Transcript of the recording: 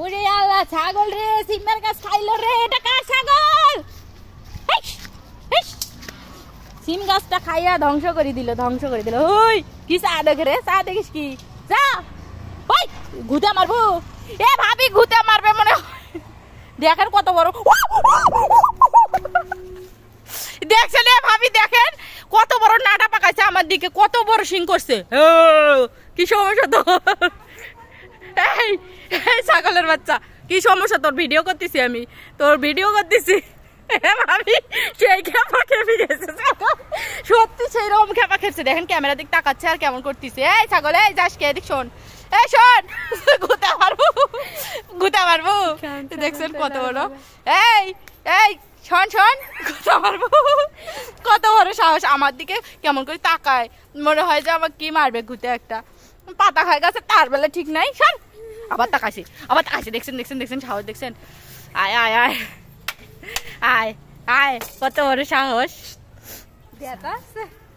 ওরে আল্লাহ ছাগল রে সিম্বার গাছ খাইলো রে এটা কার ছাগল সিম গাছটা খাইয়া ধ্বংস করে দিল ধ্বংস করে দিল ওই কি চা দেখে রে চা দেখিস কি যা ওই ঘুতে মারবো এ ভাবি ঘুতে মারবে মনে দেখেন কত বড় দেখছেন এ ভাবি দেখেন কত বড় নাটা পাকাইছে আমার দিকে কত বড় সিং করছে কি সমস্যা তো এই ছাগলের বাচ্চা কি সমস্যা তোর ভিডিও করতেছি আমি তোর ভিডিও করতেছি আমি সেই খেপা খেপে গেছে সত্যি সেই রকম খেপা খেপছে দেখেন ক্যামেরা দিক তাকাচ্ছে আর কেমন করতেছে এই ছাগল এই যাস কে এদিক শোন এই শোন গুতা মারবো গুতা মারবো দেখছেন কত বড় এই এই শোন শোন গুতা মারবো সাহস আমার দিকে কেমন করে তাকায় মনে হয় যে আমার কি মারবে ঘুতে একটা পাতা খায় গেছে তার বেলা ঠিক নাই সার আবার তাকাইছি আবার তাকাইছি দেখছেন দেখছেন দেখছেন সাহস দেখছেন আয় আয় আয় আয় আয় কত বড় সাহস দেখা